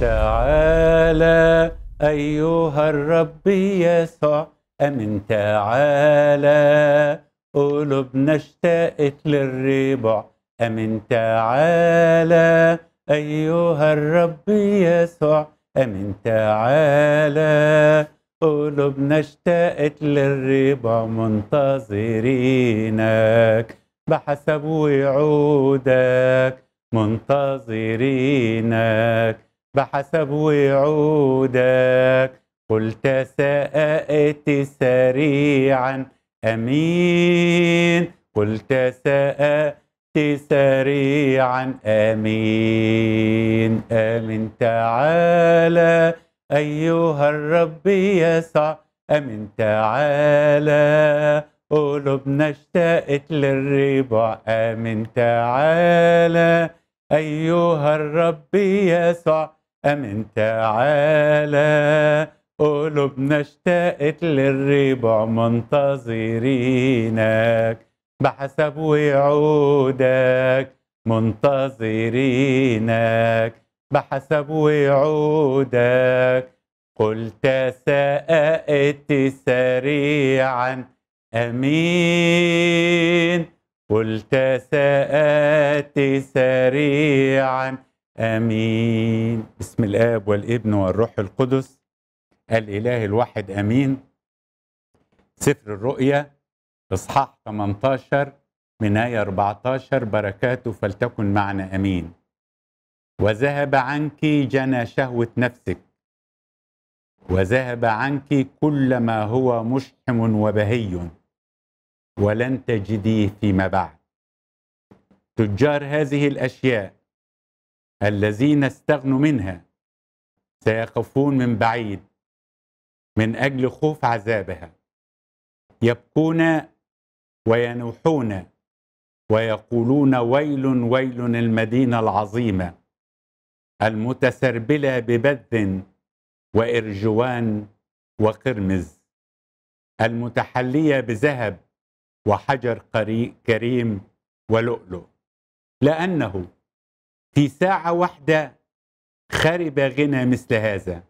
تعالى أيها الرب يسوع أمن تعالى قلوبنا اشتاقت للربع أمن تعالى أيها الرب يسوع أمن تعالى قلوبنا اشتاقت للربع منتظرينك بحسب وعودك منتظرينك بحسب وعودك قلت سأأتي سريعا أمين قلت سأأتي سريعا أمين أمين تعالى أيها الرب يسع أمين تعالى قلوبنا اشتاقت للربع أمين تعالى أيها الرب يسوع أمن تعالى قلوبنا اشتاقت للربع منتظرينك بحسب وعودك منتظرينك بحسب وعودك قلت تساءت سريعا امين قلت تساءت سريعا آمين بسم الآب والابن والروح القدس الإله الواحد آمين سفر الرؤيا إصحاح 18 من آية 14 بركاته فلتكن معنا أمين وذهب عنك جنى شهوة نفسك وذهب عنك كل ما هو مشحم وبهي ولن تجديه فيما بعد تجار هذه الأشياء الذين استغنوا منها سيقفون من بعيد من اجل خوف عذابها يبكون وينوحون ويقولون ويل ويل المدينه العظيمه المتسربله ببذ وارجوان وقرمز المتحليه بذهب وحجر كريم ولؤلؤ لانه في ساعة واحدة خرب غنى مثل هذا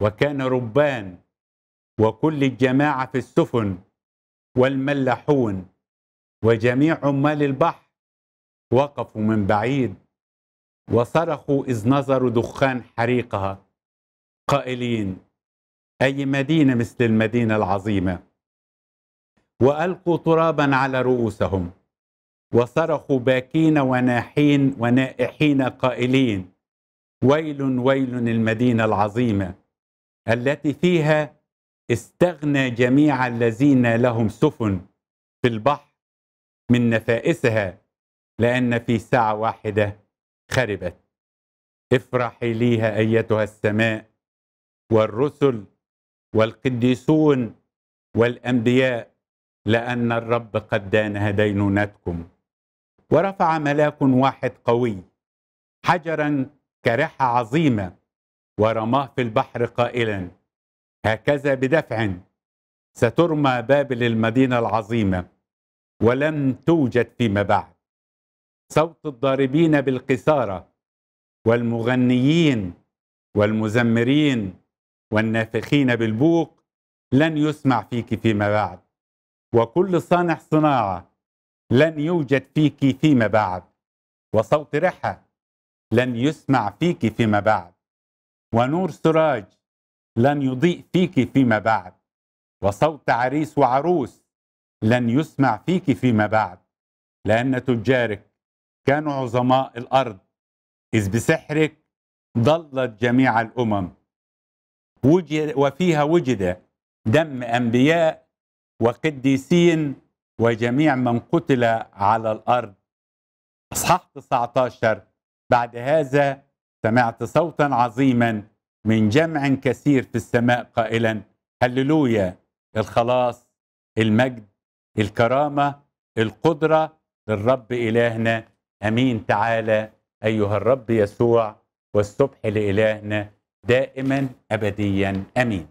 وكان ربان وكل الجماعة في السفن والملاحون وجميع عمال البحر وقفوا من بعيد وصرخوا إذ نظروا دخان حريقها قائلين أي مدينة مثل المدينة العظيمة وألقوا ترابا على رؤوسهم وصرخوا باكين وناحين ونائحين قائلين ويل ويل المدينه العظيمه التي فيها استغنى جميع الذين لهم سفن في البحر من نفائسها لان في ساعه واحده خربت افرحي ليها ايتها السماء والرسل والقديسون والانبياء لان الرب قد دانها دينونتكم ورفع ملاك واحد قوي حجرا كرحة عظيمه ورماه في البحر قائلا هكذا بدفع سترمى بابل المدينه العظيمه ولم توجد فيما بعد صوت الضاربين بالقساره والمغنيين والمزمرين والنافخين بالبوق لن يسمع فيك فيما بعد وكل صانع صناعه لن يوجد فيك فيما بعد وصوت رحى لن يسمع فيك فيما بعد ونور سراج لن يضيء فيك فيما بعد وصوت عريس وعروس لن يسمع فيك فيما بعد لأن تجارك كانوا عظماء الأرض إذ بسحرك ضلت جميع الأمم وجد وفيها وجد دم أنبياء وقديسين وجميع من قتل على الأرض أصحاح 19 بعد هذا سمعت صوتا عظيما من جمع كثير في السماء قائلا هللويا الخلاص المجد الكرامة القدرة للرب إلهنا أمين تعالى أيها الرب يسوع والسبح لإلهنا دائما أبديا أمين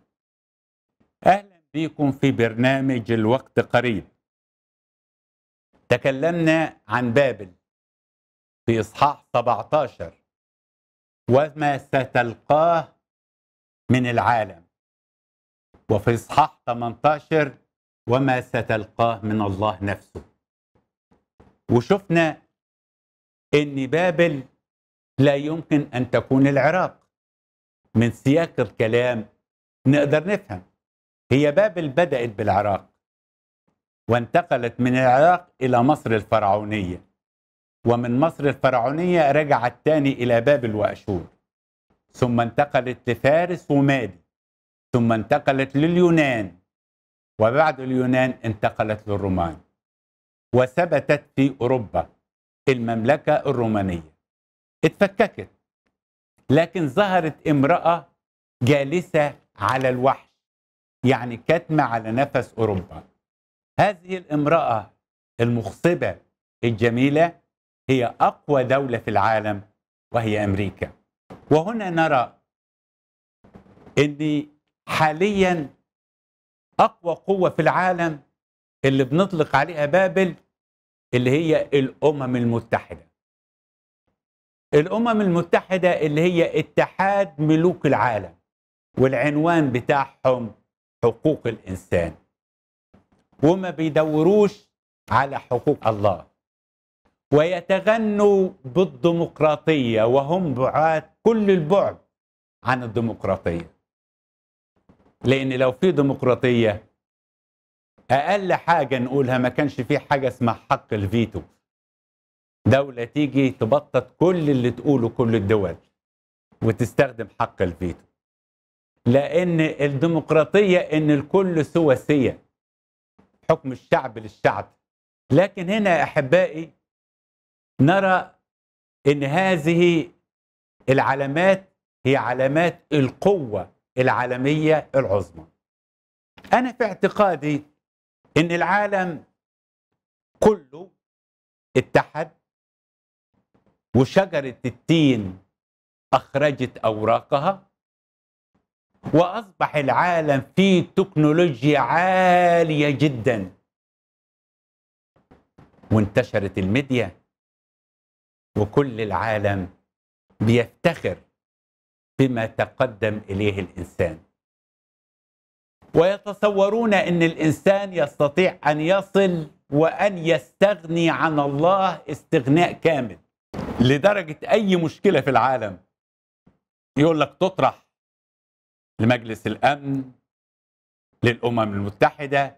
أهلا بكم في برنامج الوقت قريب تكلمنا عن بابل في إصحاح 17 وما ستلقاه من العالم وفي إصحاح 18 وما ستلقاه من الله نفسه وشفنا ان بابل لا يمكن ان تكون العراق من سياق الكلام نقدر نفهم هي بابل بدات بالعراق وانتقلت من العراق إلى مصر الفرعونية ومن مصر الفرعونية رجعت تاني إلى بابل وأشور ثم انتقلت لفارس ومادي ثم انتقلت لليونان وبعد اليونان انتقلت للرومان وثبتت في أوروبا المملكة الرومانية اتفككت لكن ظهرت امرأة جالسة على الوحش يعني كتمة على نفس أوروبا هذه الامرأة المخصبة الجميلة هي أقوى دولة في العالم وهي أمريكا وهنا نرى أن حاليا أقوى قوة في العالم اللي بنطلق عليها بابل اللي هي الأمم المتحدة الأمم المتحدة اللي هي اتحاد ملوك العالم والعنوان بتاعهم حقوق الإنسان وما بيدوروش على حقوق الله ويتغنوا بالديمقراطية وهم بعاد كل البعد عن الديمقراطية لأن لو في ديمقراطية أقل حاجة نقولها ما كانش في حاجة اسمها حق الفيتو دولة تيجي تبطط كل اللي تقوله كل الدول وتستخدم حق الفيتو لأن الديمقراطية إن الكل سواسية حكم الشعب للشعب لكن هنا أحبائي نرى أن هذه العلامات هي علامات القوة العالمية العظمى أنا في اعتقادي أن العالم كله اتحد وشجرة التين أخرجت أوراقها واصبح العالم فيه تكنولوجيا عاليه جدا وانتشرت الميديا وكل العالم بيفتخر بما تقدم اليه الانسان ويتصورون ان الانسان يستطيع ان يصل وان يستغني عن الله استغناء كامل لدرجه اي مشكله في العالم يقول لك تطرح لمجلس الامن للامم المتحده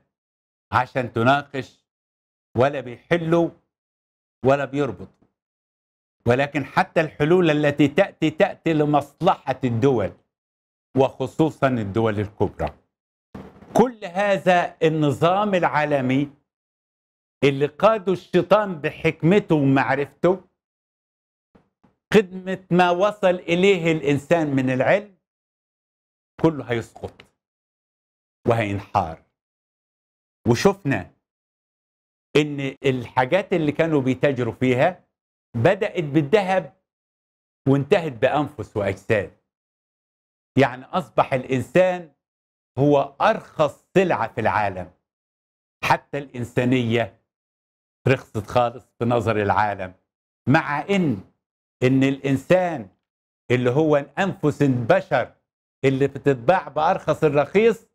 عشان تناقش ولا بيحلوا ولا بيربطوا ولكن حتى الحلول التي تاتي تاتي لمصلحه الدول وخصوصا الدول الكبرى كل هذا النظام العالمي اللي قاده الشيطان بحكمته ومعرفته خدمه ما وصل اليه الانسان من العلم كله هيسقط وهينحار وشفنا ان الحاجات اللي كانوا بيتاجروا فيها بدأت بالذهب وانتهت بأنفس وأجساد يعني أصبح الإنسان هو أرخص سلعة في العالم حتى الإنسانية رخصت خالص في نظر العالم مع إن إن الإنسان اللي هو أنفس البشر اللي بتتباع بأرخص الرخيص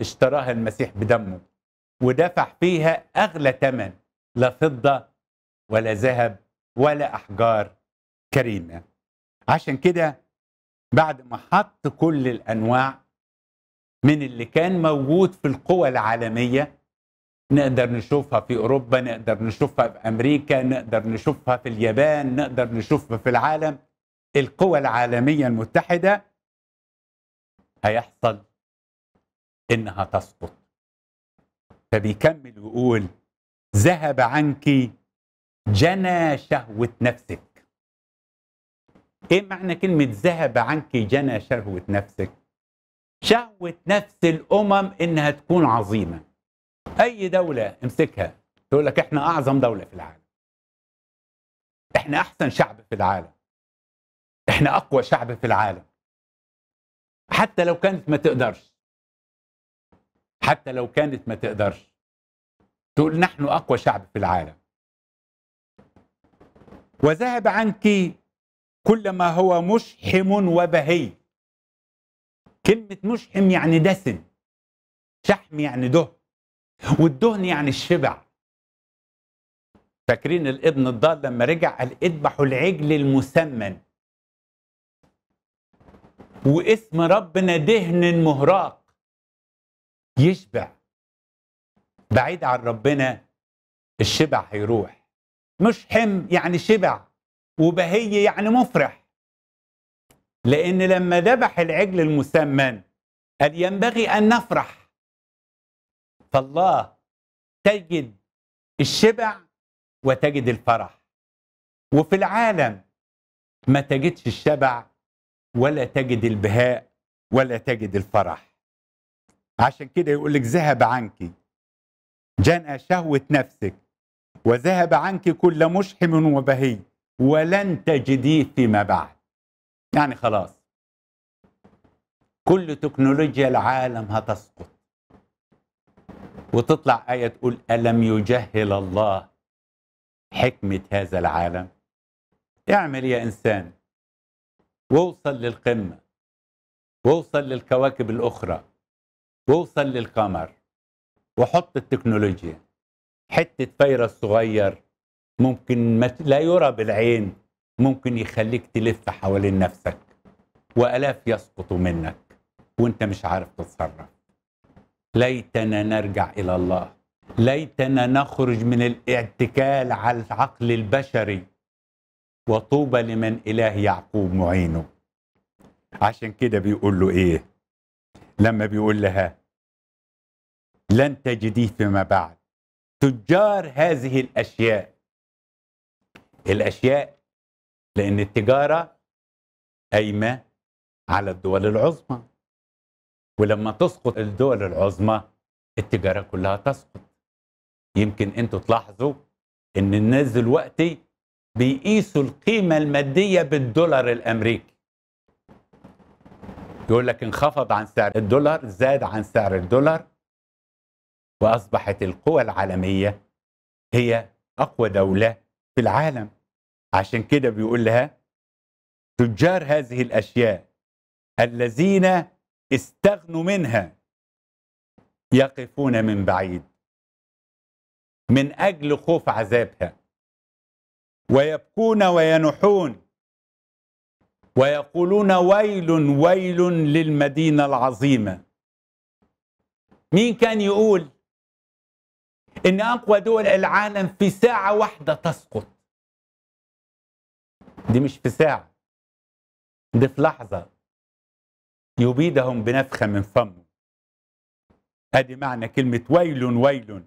اشتراها المسيح بدمه ودفع فيها أغلى ثمن لا فضة ولا ذهب ولا أحجار كريمة عشان كده بعد ما حط كل الأنواع من اللي كان موجود في القوى العالمية نقدر نشوفها في أوروبا نقدر نشوفها في أمريكا نقدر نشوفها في اليابان نقدر نشوفها في العالم القوى العالمية المتحدة هيحصل انها تسقط فبيكمل ويقول ذهب عنك جنى شهوة نفسك ايه معنى كلمة ذهب عنك جنى شهوة نفسك شهوة نفس الامم انها تكون عظيمة اي دولة امسكها تقول لك احنا اعظم دولة في العالم احنا احسن شعب في العالم احنا اقوى شعب في العالم حتى لو كانت ما تقدرش حتى لو كانت ما تقدرش تقول نحن أقوى شعب في العالم وذهب عنك كل ما هو مشحم وبهي كلمة مشحم يعني دسم شحم يعني دهن والدهن يعني الشبع فاكرين الابن الضال لما رجع قال اذبحوا العجل المسمن واسم ربنا دهن مهراق يشبع بعيد عن ربنا الشبع هيروح مش حم يعني شبع وبهي يعني مفرح لأن لما ذبح العجل المسمن قال ينبغي أن نفرح فالله تجد الشبع وتجد الفرح وفي العالم ما تجدش الشبع ولا تجد البهاء ولا تجد الفرح عشان كده يقول لك ذهب عنك جنأ شهوة نفسك وذهب عنك كل مشحم وبهي ولن تجديه فيما بعد يعني خلاص كل تكنولوجيا العالم هتسقط وتطلع آية تقول ألم يجهل الله حكمة هذا العالم اعمل يا إنسان ووصل للقمة ووصل للكواكب الأخرى ووصل للقمر وحط التكنولوجيا حتة فيروس صغير ممكن لا يرى بالعين ممكن يخليك تلف حوالين نفسك وألاف يسقطوا منك وانت مش عارف تتصرف ليتنا نرجع إلى الله ليتنا نخرج من الاعتكال على العقل البشري وطوبى لمن إله يعقوب معينه عشان كده بيقول له إيه لما بيقول لها لن تجديه فيما بعد تجار هذه الأشياء الأشياء لأن التجارة قايمة على الدول العظمى ولما تسقط الدول العظمى التجارة كلها تسقط يمكن انتوا تلاحظوا ان الناس دلوقتي بيقيسوا القيمة المادية بالدولار الأمريكي يقول لك انخفض عن سعر الدولار زاد عن سعر الدولار وأصبحت القوى العالمية هي أقوى دولة في العالم عشان كده بيقول لها تجار هذه الأشياء الذين استغنوا منها يقفون من بعيد من أجل خوف عذابها ويبكون وينحون ويقولون ويل ويل للمدينة العظيمة مين كان يقول إن أقوى دول العالم في ساعة واحدة تسقط دي مش في ساعة دي في لحظة يبيدهم بنفخة من فمه أدي معنى كلمة ويل ويل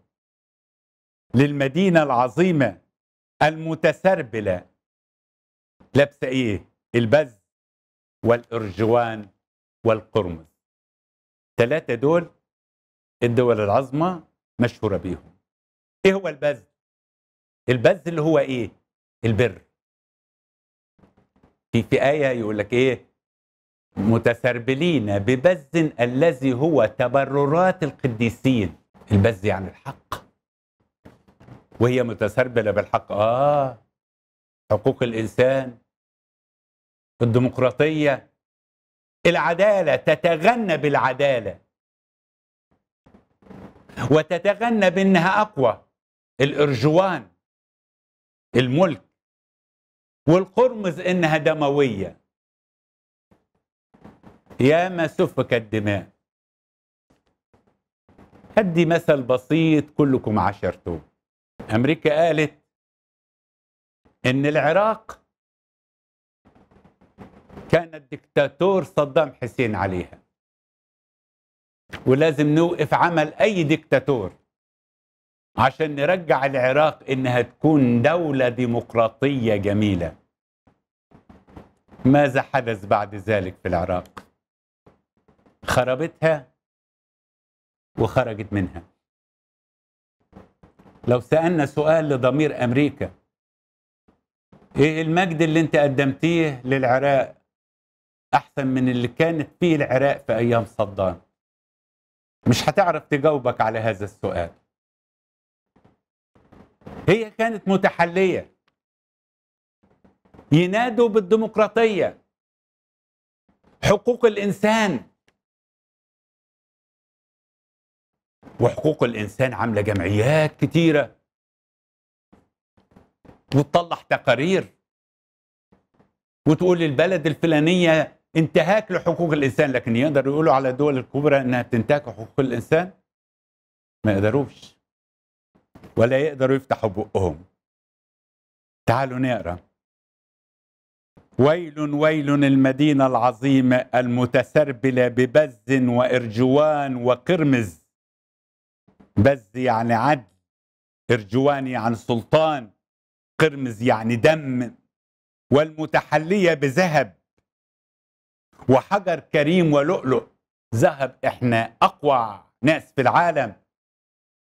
للمدينة العظيمة المتسربلة لابسة إيه؟ البز والإرجوان والقرمز ثلاثة دول الدول العظمى مشهورة بيهم إيه هو البز؟ البز اللي هو إيه؟ البر في في آية يقول لك إيه؟ متسربلين ببز الذي هو تبررات القديسين البز يعني الحق وهي متسربله بالحق اه حقوق الانسان الديمقراطيه العداله تتغنى بالعداله وتتغنى بانها اقوى الارجوان الملك والقرمز انها دمويه يا ما سفك الدماء هدي مثل بسيط كلكم عشرتوه أمريكا قالت إن العراق كان الدكتاتور صدام حسين عليها ولازم نوقف عمل أي دكتاتور عشان نرجع العراق إنها تكون دولة ديمقراطية جميلة ماذا حدث بعد ذلك في العراق؟ خربتها وخرجت منها لو سألنا سؤال لضمير أمريكا إيه المجد اللي أنت قدمتيه للعراق أحسن من اللي كانت فيه العراق في أيام صدام مش هتعرف تجاوبك على هذا السؤال هي كانت متحلية ينادوا بالديمقراطية حقوق الإنسان وحقوق الإنسان عاملة جمعيات كتيرة وتطلع تقارير وتقول البلد الفلانية انتهاك لحقوق الإنسان لكن يقدر يقولوا على الدول الكبرى أنها بتنتهك حقوق الإنسان ما يقدروش ولا يقدروا يفتحوا بقهم تعالوا نقرأ ويل ويل المدينة العظيمة المتسربلة ببز وإرجوان وقرمز بز يعني عدل إرجواني عن سلطان قرمز يعني دم والمتحلية بذهب وحجر كريم ولؤلؤ ذهب احنا أقوى ناس في العالم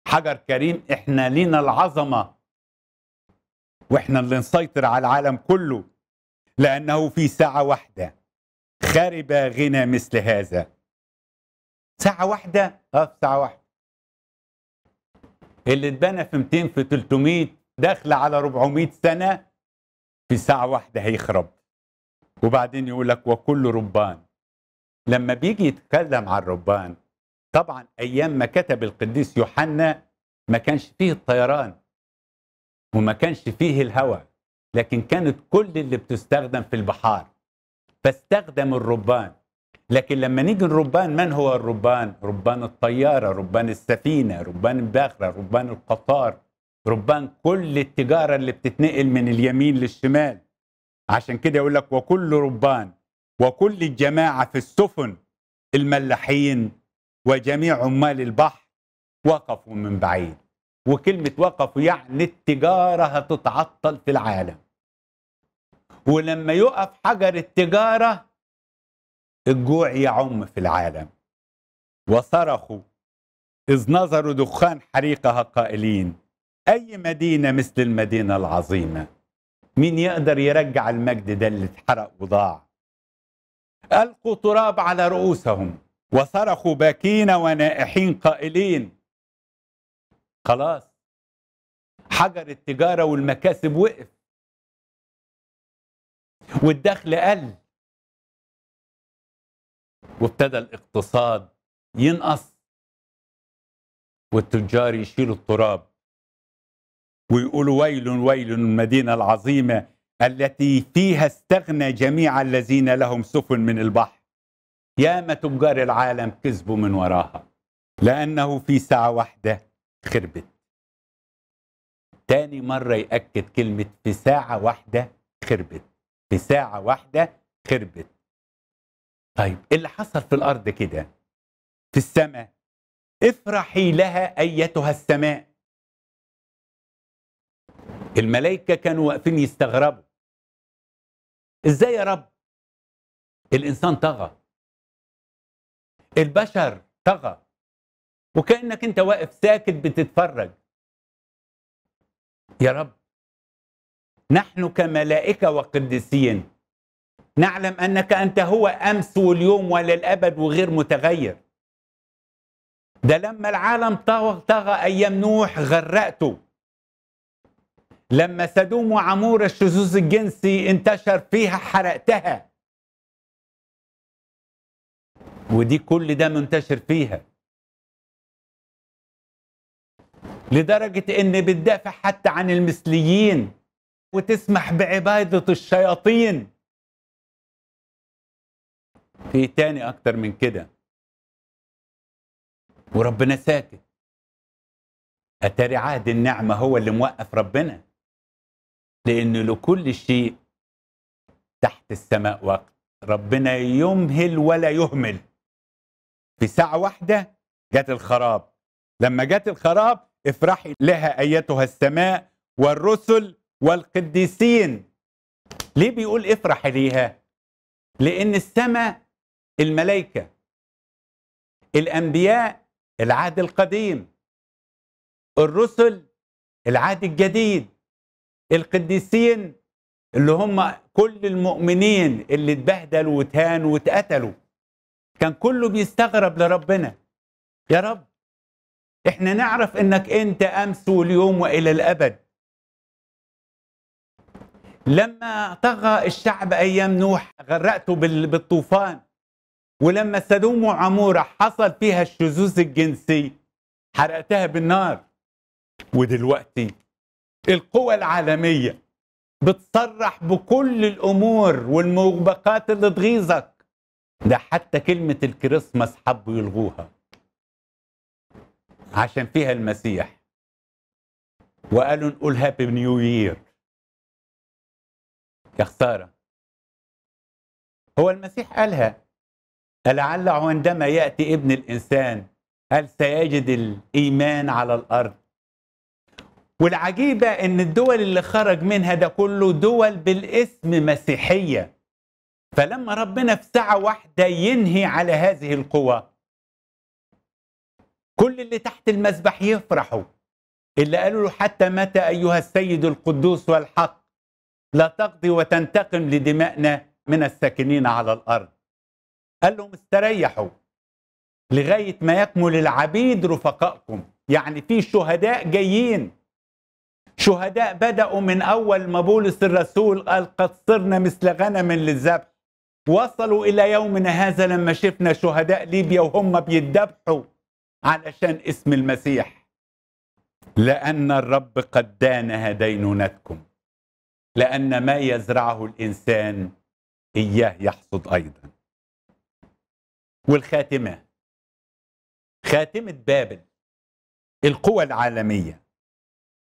حجر كريم احنا لينا العظمة واحنا اللي نسيطر على العالم كله لأنه في ساعة واحدة خرب غنى مثل هذا ساعة واحدة اه ساعة واحدة اللي اتبنى في 200 في 300 داخل على 400 سنة في ساعة واحدة هيخرب وبعدين يقول لك وكل ربان لما بيجي يتكلم عن الربان طبعا أيام ما كتب القديس يوحنا ما كانش فيه الطيران وما كانش فيه الهواء لكن كانت كل اللي بتستخدم في البحار فاستخدم الربان لكن لما نيجي الربان من هو الربان؟ ربان الطيارة ربان السفينة ربان الباخرة ربان القطار ربان كل التجارة اللي بتتنقل من اليمين للشمال عشان كده يقول لك وكل ربان وكل الجماعة في السفن الملاحين وجميع عمال البحر وقفوا من بعيد وكلمة وقفوا يعني التجارة هتتعطل في العالم ولما يقف حجر التجارة الجوع يعم في العالم وصرخوا إذ نظروا دخان حريقها قائلين أي مدينة مثل المدينة العظيمة مين يقدر يرجع المجد ده اللي اتحرق وضاع ألقوا تراب على رؤوسهم وصرخوا باكين ونائحين قائلين خلاص حجر التجارة والمكاسب وقف والدخل قل وابتدى الاقتصاد ينقص والتجار يشيلوا التراب ويقولوا ويل ويل المدينة العظيمة التي فيها استغنى جميع الذين لهم سفن من البحر ياما تجار العالم كذبوا من وراها لأنه في ساعة واحدة خربت تاني مرة يأكد كلمة في ساعة واحدة خربت في ساعة واحدة خربت طيب اللي حصل في الارض كده في السماء افرحي لها ايتها السماء الملائكه كانوا واقفين يستغربوا ازاي يا رب الانسان طغى البشر طغى وكانك انت واقف ساكت بتتفرج يا رب نحن كملائكه وقديسين نعلم انك انت هو امس واليوم وللابد وغير متغير ده لما العالم طغى, طغى ايام نوح غرقته لما سدوم وعمور الشذوذ الجنسي انتشر فيها حرقتها ودي كل ده منتشر فيها لدرجة ان بتدافع حتى عن المثليين وتسمح بعبادة الشياطين في تاني اكتر من كده وربنا ساكت اتاري عهد النعمه هو اللي موقف ربنا لان لكل شيء تحت السماء وقت ربنا يمهل ولا يهمل في ساعه واحده جت الخراب لما جت الخراب افرحي لها ايتها السماء والرسل والقديسين ليه بيقول افرح ليها لان السماء الملائكة الأنبياء العهد القديم الرسل العهد الجديد القديسين اللي هم كل المؤمنين اللي اتبهدلوا وتهانوا واتقتلوا كان كله بيستغرب لربنا يا رب احنا نعرف انك انت امس واليوم والى الابد لما طغى الشعب ايام نوح غرقته بالطوفان ولما سدوم وعمورة حصل فيها الشذوذ الجنسي حرقتها بالنار ودلوقتي القوى العالمية بتصرح بكل الأمور والموبقات اللي تغيظك ده حتى كلمة الكريسماس حبوا يلغوها عشان فيها المسيح وقالوا نقول هابي نيو يير يا خسارة هو المسيح قالها لعله عندما ياتي ابن الانسان هل سيجد الايمان على الارض والعجيبه ان الدول اللي خرج منها ده كله دول بالاسم مسيحيه فلما ربنا في ساعه واحده ينهي على هذه القوى كل اللي تحت المسبح يفرحوا اللي قالوا له حتى متى ايها السيد القدوس والحق لا تقضي وتنتقم لدمائنا من الساكنين على الارض قال لهم استريحوا لغاية ما يكمل العبيد رفقائكم يعني في شهداء جايين شهداء بدأوا من أول ما بولس الرسول قال قد صرنا مثل غنم للذبح وصلوا إلى يومنا هذا لما شفنا شهداء ليبيا وهم بيتذبحوا علشان اسم المسيح لأن الرب قد دان هدينونتكم لأن ما يزرعه الإنسان إياه يحصد أيضاً والخاتمة خاتمة بابل القوى العالمية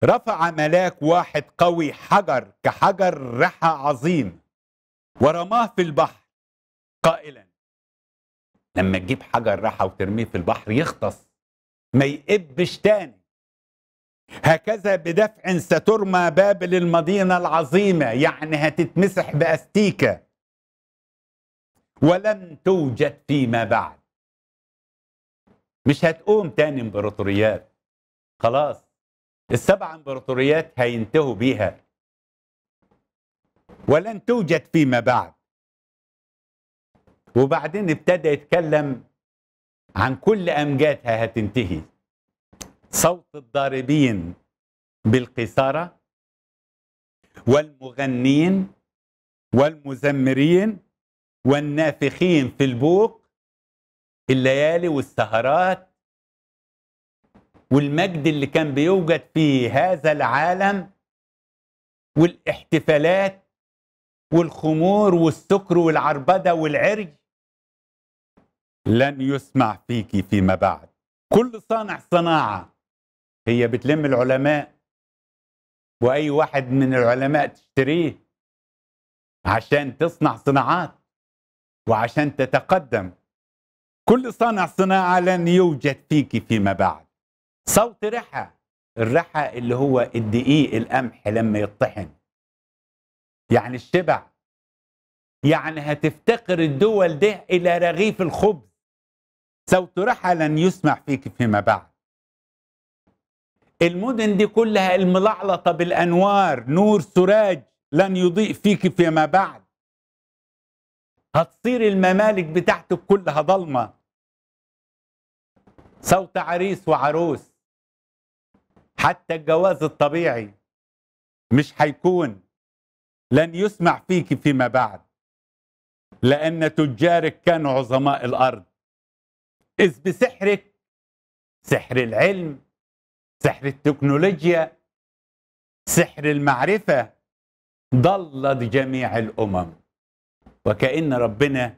رفع ملاك واحد قوي حجر كحجر رحى عظيم ورماه في البحر قائلا لما تجيب حجر رحى وترميه في البحر يختص ما يقبش تاني هكذا بدفع سترمى بابل المدينة العظيمة يعني هتتمسح بأستيكة ولن توجد فيما بعد مش هتقوم تاني امبراطوريات خلاص السبع امبراطوريات هينتهوا بيها ولن توجد فيما بعد وبعدين ابتدى يتكلم عن كل أمجادها هتنتهي صوت الضاربين بالقيثارة والمغنين والمزمرين والنافخين في البوق الليالي والسهرات والمجد اللي كان بيوجد في هذا العالم والاحتفالات والخمور والسكر والعربدة والعرج لن يسمع فيك فيما بعد كل صانع صناعة هي بتلم العلماء وأي واحد من العلماء تشتريه عشان تصنع صناعات وعشان تتقدم كل صانع صناعة لن يوجد فيك فيما بعد صوت رحى الرحى اللي هو الدقيق القمح لما يطحن يعني الشبع يعني هتفتقر الدول ده إلى رغيف الخبز صوت رحى لن يسمع فيك فيما بعد المدن دي كلها الملعلطة بالأنوار نور سراج لن يضيء فيك فيما بعد هتصير الممالك بتاعته كلها ضلمة صوت عريس وعروس حتى الجواز الطبيعي مش هيكون لن يسمع فيك فيما بعد لأن تجارك كانوا عظماء الأرض إذ بسحرك سحر العلم سحر التكنولوجيا سحر المعرفة ضلت جميع الأمم وكأن ربنا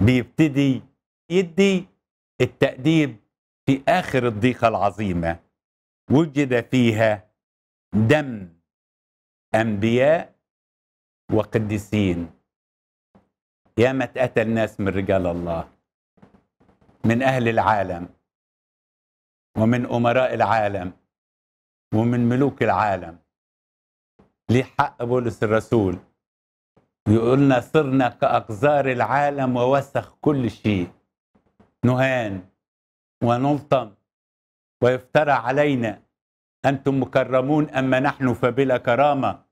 بيبتدي يدي التأديب في آخر الضيقة العظيمة وجد فيها دم أنبياء وقديسين يا ما اتقتل ناس من رجال الله من أهل العالم ومن أمراء العالم ومن ملوك العالم ليه حق بولس الرسول يقولنا صرنا كأقذار العالم ووسخ كل شيء نهان ونلطم ويفترى علينا أنتم مكرمون أما نحن فبلا كرامة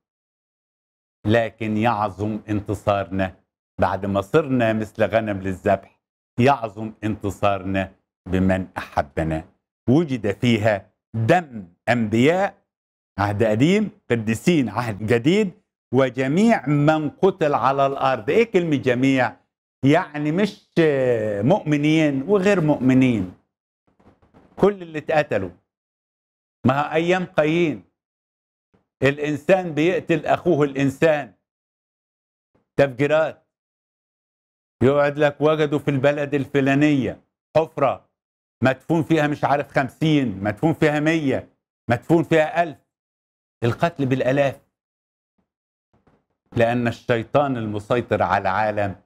لكن يعظم انتصارنا بعد ما صرنا مثل غنم للذبح يعظم انتصارنا بمن أحبنا وجد فيها دم أنبياء عهد قديم قديسين عهد جديد وجميع من قتل على الارض ايه كلمه جميع يعني مش مؤمنين وغير مؤمنين كل اللي اتقتلوا ما ايام قايين الانسان بيقتل اخوه الانسان تفجيرات يقعد لك وجدوا في البلد الفلانيه حفره مدفون فيها مش عارف خمسين مدفون فيها مية مدفون فيها ألف القتل بالألاف لأن الشيطان المسيطر على العالم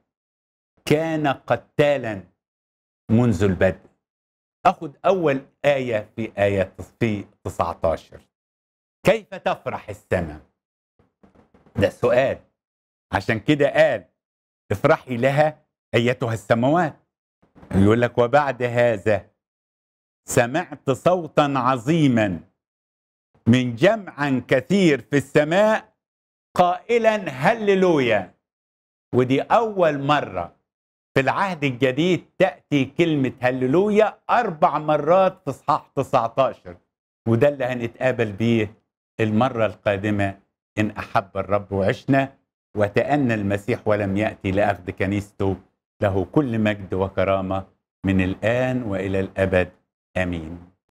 كان قتالا منذ البدء أخذ أول آية في آية في 19 كيف تفرح السماء؟ ده سؤال عشان كده قال افرحي لها أيتها السماوات يقول لك وبعد هذا سمعت صوتا عظيما من جمع كثير في السماء قائلا هللويا ودي أول مرة في العهد الجديد تأتي كلمة هللويا أربع مرات في إصحاح 19 وده اللي هنتقابل بيه المرة القادمة إن أحب الرب وعشنا وتأنى المسيح ولم يأتي لأخذ كنيسته له كل مجد وكرامة من الآن وإلى الأبد آمين